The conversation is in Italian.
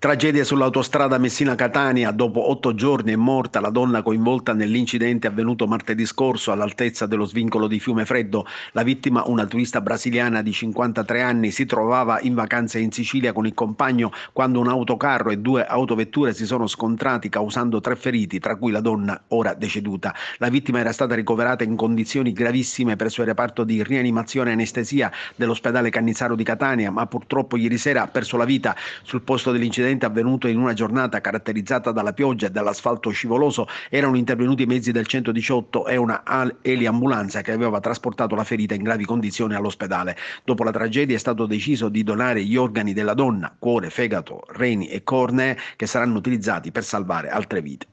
Tragedia sull'autostrada Messina-Catania. Dopo otto giorni è morta la donna coinvolta nell'incidente avvenuto martedì scorso all'altezza dello svincolo di Fiume Freddo. La vittima, una turista brasiliana di 53 anni, si trovava in vacanza in Sicilia con il compagno quando un autocarro e due autovetture si sono scontrati causando tre feriti, tra cui la donna ora deceduta. La vittima era stata ricoverata in condizioni gravissime presso il reparto di rianimazione e anestesia dell'ospedale Cannizzaro di Catania, ma purtroppo ieri sera ha perso la vita sul posto dell'incidente incidente avvenuto in una giornata caratterizzata dalla pioggia e dall'asfalto scivoloso erano intervenuti i mezzi del 118 e una eliambulanza che aveva trasportato la ferita in gravi condizioni all'ospedale. Dopo la tragedia è stato deciso di donare gli organi della donna, cuore, fegato, reni e cornee che saranno utilizzati per salvare altre vite.